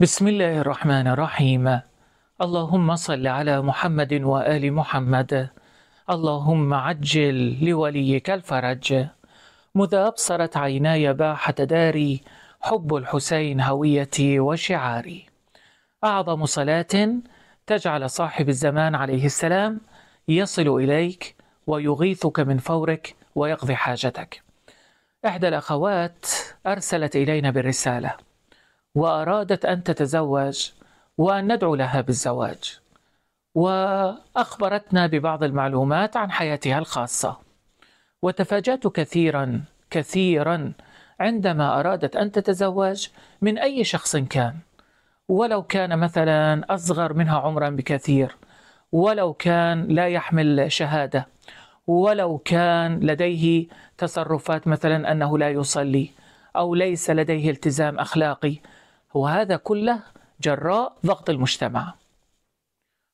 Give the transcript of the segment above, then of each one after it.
بسم الله الرحمن الرحيم اللهم صل على محمد وآل محمد اللهم عجل لوليك الفرج مذا أبصرت عيناي باحة داري حب الحسين هويتي وشعاري أعظم صلاة تجعل صاحب الزمان عليه السلام يصل إليك ويغيثك من فورك ويقضي حاجتك إحدى الأخوات أرسلت إلينا بالرسالة وأرادت أن تتزوج وندعو لها بالزواج وأخبرتنا ببعض المعلومات عن حياتها الخاصة وتفاجأت كثيرا كثيرا عندما أرادت أن تتزوج من أي شخص كان ولو كان مثلا أصغر منها عمرا بكثير ولو كان لا يحمل شهادة ولو كان لديه تصرفات مثلا أنه لا يصلي أو ليس لديه التزام أخلاقي وهذا كله جراء ضغط المجتمع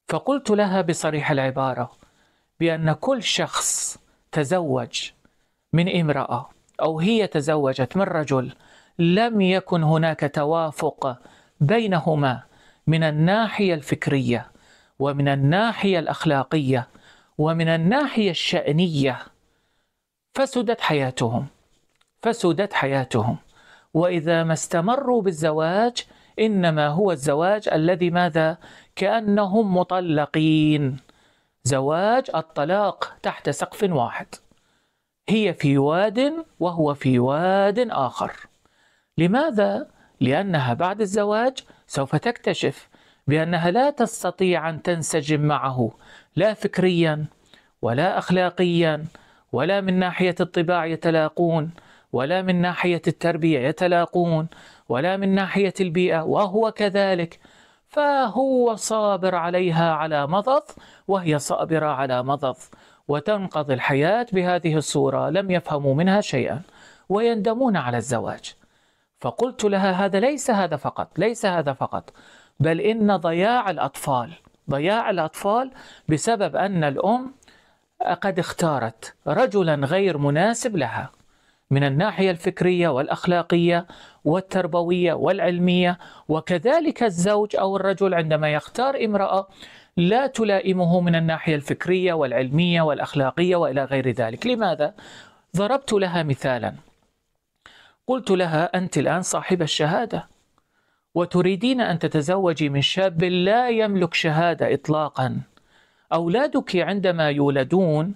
فقلت لها بصريح العبارة بأن كل شخص تزوج من امرأة أو هي تزوجت من رجل لم يكن هناك توافق بينهما من الناحية الفكرية ومن الناحية الأخلاقية ومن الناحية الشأنية فسدت حياتهم فسدت حياتهم وإذا ما استمروا بالزواج إنما هو الزواج الذي ماذا؟ كأنهم مطلقين زواج الطلاق تحت سقف واحد هي في واد وهو في واد آخر لماذا؟ لأنها بعد الزواج سوف تكتشف بأنها لا تستطيع أن تنسجم معه لا فكريا ولا أخلاقيا ولا من ناحية الطباع يتلاقون ولا من ناحية التربية يتلاقون ولا من ناحية البيئة وهو كذلك فهو صابر عليها على مضض وهي صابرة على مضض وتنقضي الحياة بهذه الصورة لم يفهموا منها شيئا ويندمون على الزواج فقلت لها هذا ليس هذا فقط ليس هذا فقط بل إن ضياع الأطفال ضياع الأطفال بسبب أن الأم قد اختارت رجلا غير مناسب لها من الناحيه الفكريه والاخلاقيه والتربويه والعلميه وكذلك الزوج او الرجل عندما يختار امراه لا تلائمه من الناحيه الفكريه والعلميه والاخلاقيه والى غير ذلك، لماذا؟ ضربت لها مثالا. قلت لها انت الان صاحب الشهاده وتريدين ان تتزوجي من شاب لا يملك شهاده اطلاقا. اولادك عندما يولدون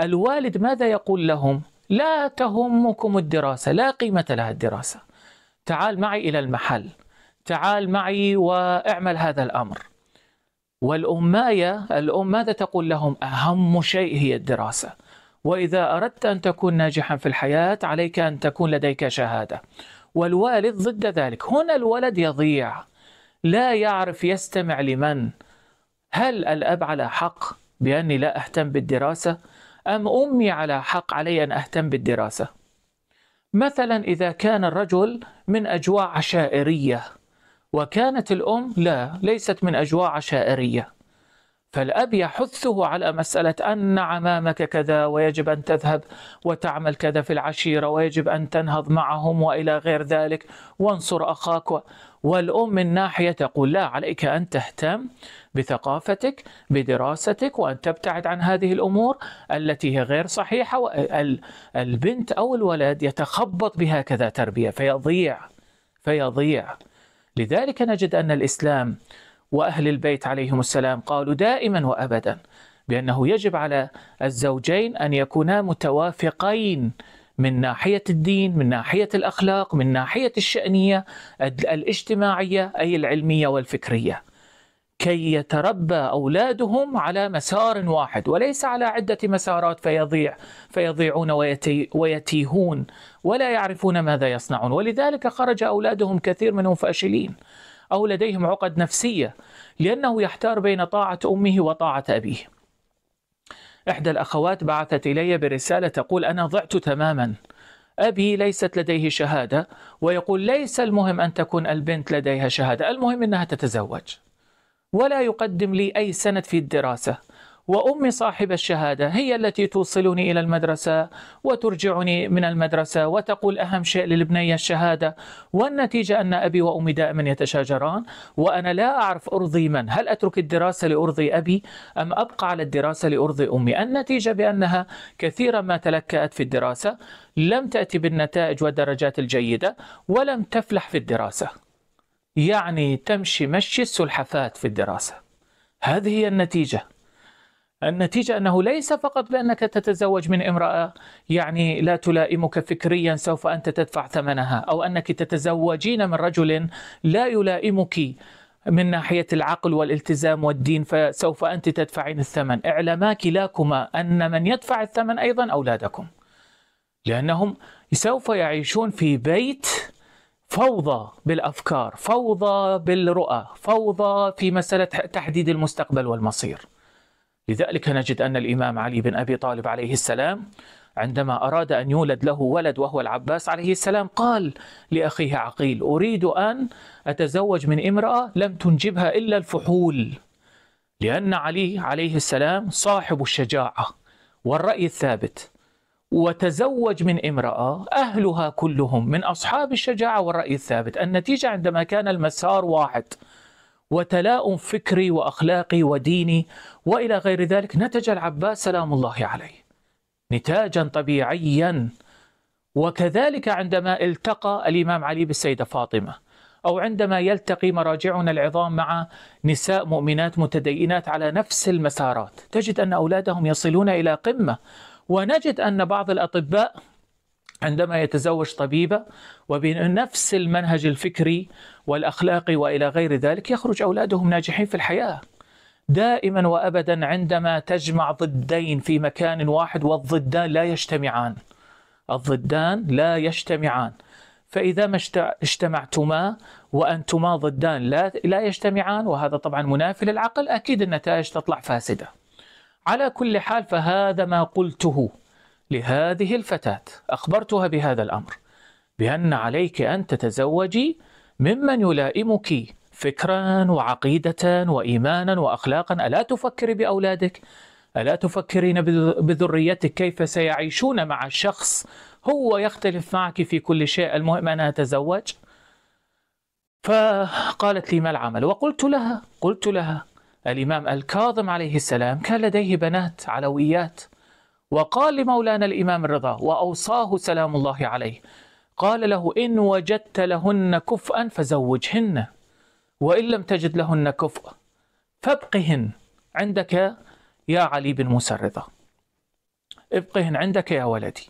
الوالد ماذا يقول لهم؟ لا تهمكم الدراسة لا قيمة لها الدراسة تعال معي إلى المحل تعال معي واعمل هذا الأمر والأماية الأم ماذا تقول لهم أهم شيء هي الدراسة وإذا أردت أن تكون ناجحا في الحياة عليك أن تكون لديك شهادة والوالد ضد ذلك هنا الولد يضيع لا يعرف يستمع لمن هل الأب على حق بأني لا أهتم بالدراسة أم أمي على حق علي أن أهتم بالدراسة مثلا إذا كان الرجل من أجواء عشائرية وكانت الأم لا ليست من أجواء عشائرية فالأب يحثه على مسألة أن عمامك كذا ويجب أن تذهب وتعمل كذا في العشيرة ويجب أن تنهض معهم وإلى غير ذلك وانصر أخاك و... والأم من ناحية تقول لا عليك أن تهتم بثقافتك بدراستك وأن تبتعد عن هذه الأمور التي هي غير صحيحة البنت أو الولد يتخبط بهكذا تربية فيضيع فيضيع لذلك نجد أن الإسلام وأهل البيت عليهم السلام قالوا دائما وأبدا بأنه يجب على الزوجين أن يكونا متوافقين من ناحية الدين من ناحية الأخلاق من ناحية الشأنية الاجتماعية أي العلمية والفكرية كي يتربى أولادهم على مسار واحد وليس على عدة مسارات فيضيع فيضيعون ويتي ويتيهون ولا يعرفون ماذا يصنعون ولذلك خرج أولادهم كثير منهم فاشلين أو لديهم عقد نفسية لأنه يحتار بين طاعة أمه وطاعة أبيه إحدى الأخوات بعثت إلي برسالة تقول أنا ضعت تماما أبي ليست لديه شهادة ويقول ليس المهم أن تكون البنت لديها شهادة المهم أنها تتزوج ولا يقدم لي أي سند في الدراسة وأمي صاحب الشهادة هي التي توصلني إلى المدرسة وترجعني من المدرسة وتقول أهم شيء للبنية الشهادة والنتيجة أن أبي وأمي دائما يتشاجران وأنا لا أعرف أرضي من هل أترك الدراسة لأرضي أبي أم أبقى على الدراسة لأرضي أمي النتيجة بأنها كثيرا ما تلكأت في الدراسة لم تأتي بالنتائج والدرجات الجيدة ولم تفلح في الدراسة يعني تمشي مشي السلحفات في الدراسة هذه هي النتيجة النتيجة أنه ليس فقط بأنك تتزوج من امرأة يعني لا تلائمك فكريا سوف أنت تدفع ثمنها أو أنك تتزوجين من رجل لا يلائمك من ناحية العقل والالتزام والدين فسوف أنت تدفعين الثمن اعلما كلاكما أن من يدفع الثمن أيضا أولادكم لأنهم سوف يعيشون في بيت فوضى بالافكار، فوضى بالرؤى، فوضى في مساله تحديد المستقبل والمصير. لذلك نجد أن الإمام علي بن أبي طالب عليه السلام عندما أراد أن يولد له ولد وهو العباس عليه السلام قال لأخيه عقيل أريد أن أتزوج من امرأة لم تنجبها إلا الفحول لأن علي عليه السلام صاحب الشجاعة والرأي الثابت وتزوج من امرأة أهلها كلهم من أصحاب الشجاعة والرأي الثابت النتيجة عندما كان المسار واحد وتلاؤم فكري واخلاقي وديني والى غير ذلك نتج العباس سلام الله عليه نتاجا طبيعيا وكذلك عندما التقى الامام علي بالسيده فاطمه او عندما يلتقي مراجعنا العظام مع نساء مؤمنات متدينات على نفس المسارات تجد ان اولادهم يصلون الى قمه ونجد ان بعض الاطباء عندما يتزوج طبيبة وبنفس المنهج الفكري والأخلاقي وإلى غير ذلك يخرج أولادهم ناجحين في الحياة دائما وأبدا عندما تجمع ضدين في مكان واحد والضدان لا يجتمعان الضدان لا يجتمعان فإذا ما اجتمعتما وأنتما ضدان لا, لا يجتمعان وهذا طبعا منافي للعقل أكيد النتائج تطلع فاسدة على كل حال فهذا ما قلته لهذه الفتاة أخبرتها بهذا الأمر بأن عليك أن تتزوجي ممن يلائمك فكرا وعقيدة وإيمانا وأخلاقا ألا تفكري بأولادك ألا تفكرين بذريتك كيف سيعيشون مع شخص هو يختلف معك في كل شيء المهم أنا أتزوج فقالت لي ما العمل وقلت لها قلت لها الإمام الكاظم عليه السلام كان لديه بنات علويات وقال لمولانا الإمام الرضا وأوصاه سلام الله عليه قال له إن وجدت لهن كفءا فزوجهن وإن لم تجد لهن كفء فابقهن عندك يا علي بن موسى الرضا ابقهن عندك يا ولدي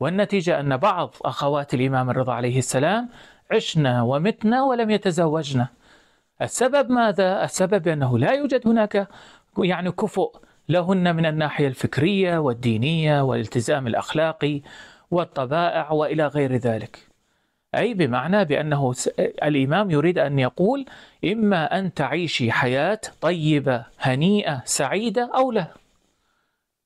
والنتيجة أن بعض أخوات الإمام الرضا عليه السلام عشنا ومتنا ولم يتزوجنا السبب ماذا؟ السبب أنه لا يوجد هناك يعني كفؤ لهن من الناحية الفكرية والدينية والالتزام الأخلاقي والطبائع وإلى غير ذلك أي بمعنى بأنه الإمام يريد أن يقول إما أن تعيشي حياة طيبة هنيئة سعيدة أو لا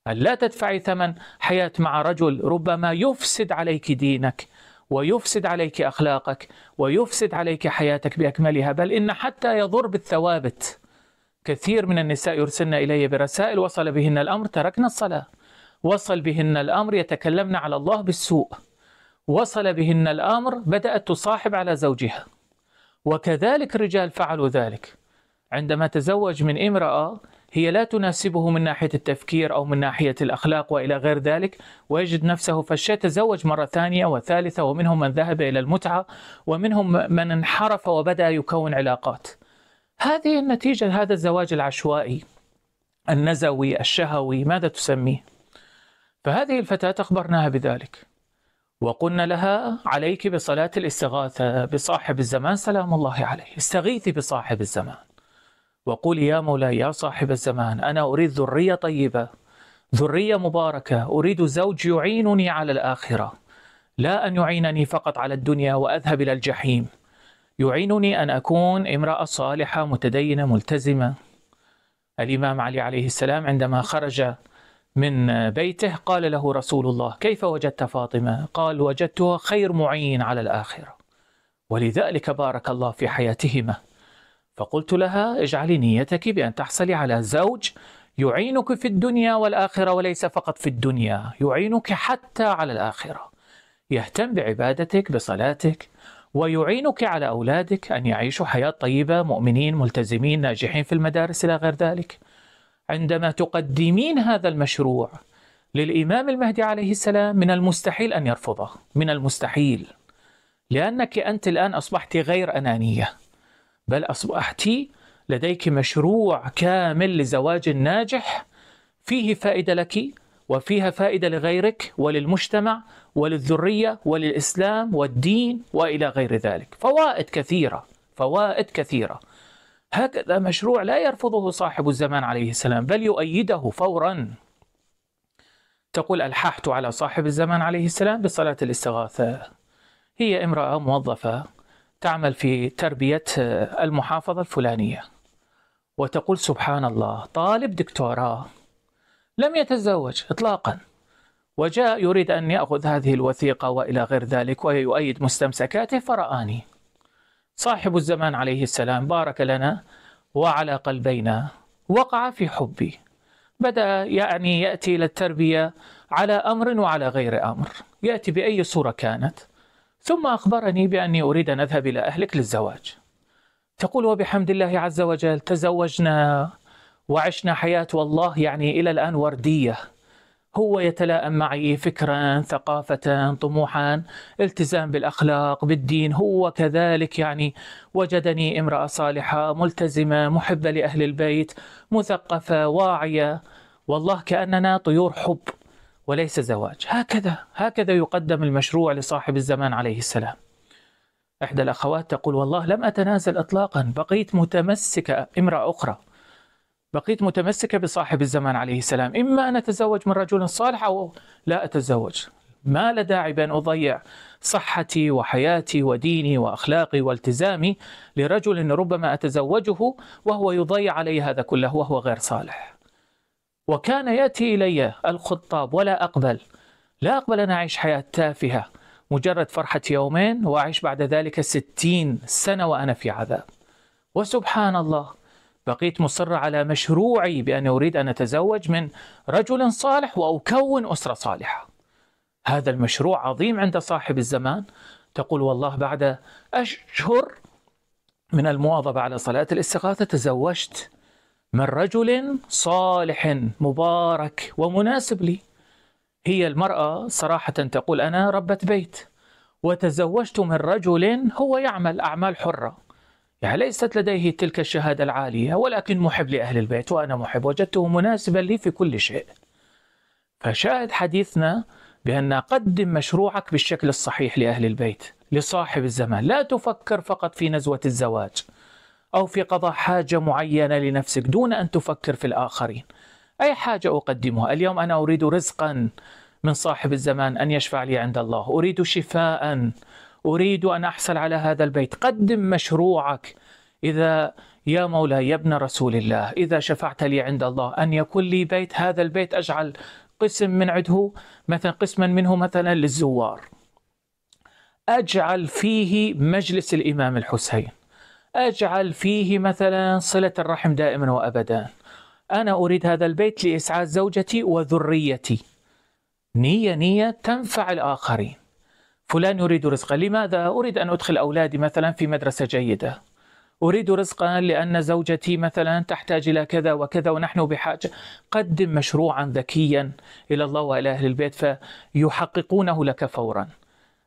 أن لا تدفعي ثمن حياة مع رجل ربما يفسد عليك دينك ويفسد عليك أخلاقك ويفسد عليك حياتك بأكملها بل إن حتى يضر بالثوابت كثير من النساء يرسلن إلي برسائل وصل بهن الأمر تركن الصلاة وصل بهن الأمر يتكلمن على الله بالسوء وصل بهن الأمر بدأت تصاحب على زوجها وكذلك الرجال فعلوا ذلك عندما تزوج من امرأة هي لا تناسبه من ناحية التفكير أو من ناحية الأخلاق وإلى غير ذلك ويجد نفسه فشة تزوج مرة ثانية وثالثة ومنهم من ذهب إلى المتعة ومنهم من انحرف وبدأ يكون علاقات هذه النتيجة لهذا الزواج العشوائي النزوي الشهوي ماذا تسميه؟ فهذه الفتاة أخبرناها بذلك وقلنا لها عليك بصلاة الاستغاثة بصاحب الزمان سلام الله عليه استغيثي بصاحب الزمان وقولي يا مولاي يا صاحب الزمان أنا أريد ذرية طيبة ذرية مباركة أريد زوج يعينني على الآخرة لا أن يعينني فقط على الدنيا وأذهب إلى الجحيم يعينني أن أكون امرأة صالحة متدينة ملتزمة الإمام علي عليه السلام عندما خرج من بيته قال له رسول الله كيف وجدت فاطمة؟ قال وجدتها خير معين على الآخرة ولذلك بارك الله في حياتهما فقلت لها اجعلي نيتك بأن تحصلي على زوج يعينك في الدنيا والآخرة وليس فقط في الدنيا يعينك حتى على الآخرة يهتم بعبادتك بصلاتك ويعينك على أولادك أن يعيشوا حياة طيبة مؤمنين ملتزمين ناجحين في المدارس إلى غير ذلك عندما تقدمين هذا المشروع للإمام المهدي عليه السلام من المستحيل أن يرفضه من المستحيل لأنك أنت الآن أصبحت غير أنانية بل أصبحت لديك مشروع كامل لزواج ناجح فيه فائدة لك وفيها فائدة لغيرك وللمجتمع وللذرية وللإسلام والدين وإلى غير ذلك فوائد كثيرة فوائد كثيرة هكذا مشروع لا يرفضه صاحب الزمان عليه السلام بل يؤيده فورا تقول ألححت على صاحب الزمان عليه السلام بصلاة الاستغاثة هي امرأة موظفة تعمل في تربية المحافظة الفلانية وتقول سبحان الله طالب دكتوراه لم يتزوج إطلاقا وجاء يريد أن يأخذ هذه الوثيقة وإلى غير ذلك ويؤيد مستمسكاته فرآني صاحب الزمان عليه السلام بارك لنا وعلى قلبينا وقع في حبي بدأ يعني يأتي إلى التربية على أمر وعلى غير أمر يأتي بأي صورة كانت ثم أخبرني بأني أريد أن أذهب إلى أهلك للزواج تقول وبحمد الله عز وجل تزوجنا وعشنا حياة والله يعني إلى الآن وردية هو يتلائم معي فكرا ثقافة طموحا التزام بالأخلاق بالدين هو كذلك يعني وجدني امرأة صالحة ملتزمة محبة لأهل البيت مثقفة واعية والله كأننا طيور حب وليس زواج هكذا هكذا يقدم المشروع لصاحب الزمان عليه السلام إحدى الأخوات تقول والله لم أتنازل إطلاقا بقيت متمسكة امرأة أخرى بقيت متمسكة بصاحب الزمان عليه السلام إما أن أتزوج من رجل صالح أو لا أتزوج ما لا داعي بأن أضيع صحتي وحياتي وديني وأخلاقي والتزامي لرجل ربما أتزوجه وهو يضيع علي هذا كله وهو غير صالح وكان يأتي إلي الخطاب ولا أقبل لا أقبل أن أعيش حياة تافهة مجرد فرحة يومين وأعيش بعد ذلك ستين سنة وأنا في عذاب وسبحان الله بقيت مصرة على مشروعي بأني أريد أن أتزوج من رجل صالح وأكون أسرة صالحة هذا المشروع عظيم عند صاحب الزمان تقول والله بعد أشهر من المواظبة على صلاة الاستغاثة تزوجت من رجل صالح مبارك ومناسب لي هي المرأة صراحة تقول أنا ربة بيت وتزوجت من رجل هو يعمل أعمال حرة يعني ليست لديه تلك الشهادة العالية ولكن محب لأهل البيت وأنا محب وجدته مناسبا لي في كل شيء فشاهد حديثنا بأن قدم مشروعك بالشكل الصحيح لأهل البيت لصاحب الزمان لا تفكر فقط في نزوة الزواج أو في قضاء حاجة معينة لنفسك دون أن تفكر في الآخرين أي حاجة أقدمها اليوم أنا أريد رزقا من صاحب الزمان أن يشفع لي عند الله أريد شفاء أريد أن أحصل على هذا البيت قدم مشروعك إذا يا مولاي يا ابن رسول الله إذا شفعت لي عند الله أن يكون لي بيت هذا البيت أجعل قسم من عده مثلا قسما منه مثلا للزوار أجعل فيه مجلس الإمام الحسين أجعل فيه مثلا صلة الرحم دائما وأبدا أنا أريد هذا البيت لإسعاد زوجتي وذريتي نية نية تنفع الآخرين فلان يريد رزقا لماذا أريد أن أدخل أولادي مثلا في مدرسة جيدة أريد رزقا لأن زوجتي مثلا تحتاج إلى كذا وكذا ونحن بحاجة قدم مشروعا ذكيا إلى الله وإلى أهل البيت فيحققونه لك فورا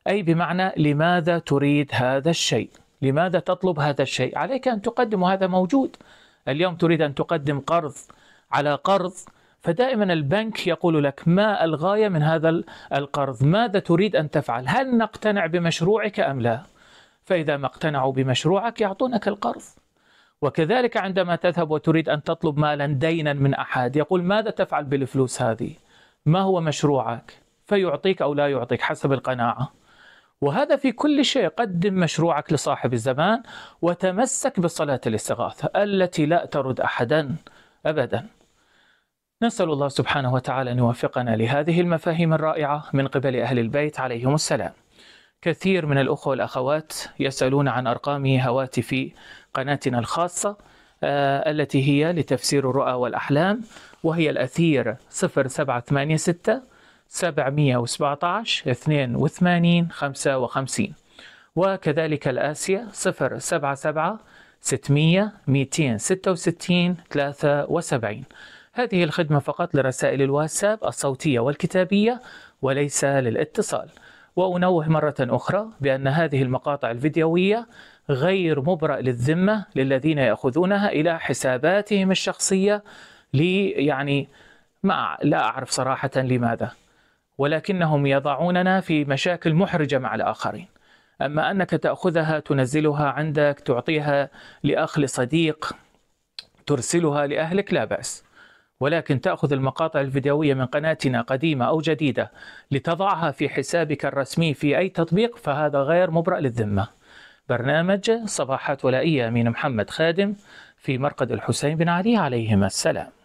أي بمعنى لماذا تريد هذا الشيء لماذا تطلب هذا الشيء عليك أن تقدم هذا موجود اليوم تريد أن تقدم قرض على قرض فدائما البنك يقول لك ما الغايه من هذا القرض؟ ماذا تريد ان تفعل؟ هل نقتنع بمشروعك ام لا؟ فاذا ما اقتنعوا بمشروعك يعطونك القرض. وكذلك عندما تذهب وتريد ان تطلب مالا دينا من احد يقول ماذا تفعل بالفلوس هذه؟ ما هو مشروعك؟ فيعطيك او لا يعطيك حسب القناعه. وهذا في كل شيء قدم مشروعك لصاحب الزمان وتمسك بصلاة الاستغاثة التي لا ترد أحدا أبدا نسأل الله سبحانه وتعالى أن يوفقنا لهذه المفاهيم الرائعة من قبل أهل البيت عليهم السلام كثير من الأخوة والأخوات يسألون عن أرقام هواتف قناتنا الخاصة آه، التي هي لتفسير الرؤى والأحلام وهي الأثير 0786 717 82 55 وكذلك الآسيا 077 600 266 73 هذه الخدمة فقط لرسائل الواتساب الصوتية والكتابية وليس للاتصال وأنوه مرة أخرى بأن هذه المقاطع الفيديوية غير مبرأ للذمة للذين يأخذونها إلى حساباتهم الشخصية لي يعني ما لا أعرف صراحة لماذا ولكنهم يضعوننا في مشاكل محرجة مع الآخرين أما أنك تأخذها تنزلها عندك تعطيها لأخ لصديق ترسلها لأهلك لا بأس ولكن تأخذ المقاطع الفيديوية من قناتنا قديمة أو جديدة لتضعها في حسابك الرسمي في أي تطبيق فهذا غير مبرأ للذمة برنامج صباحات ولائية أمين محمد خادم في مرقد الحسين بن علي عليهما السلام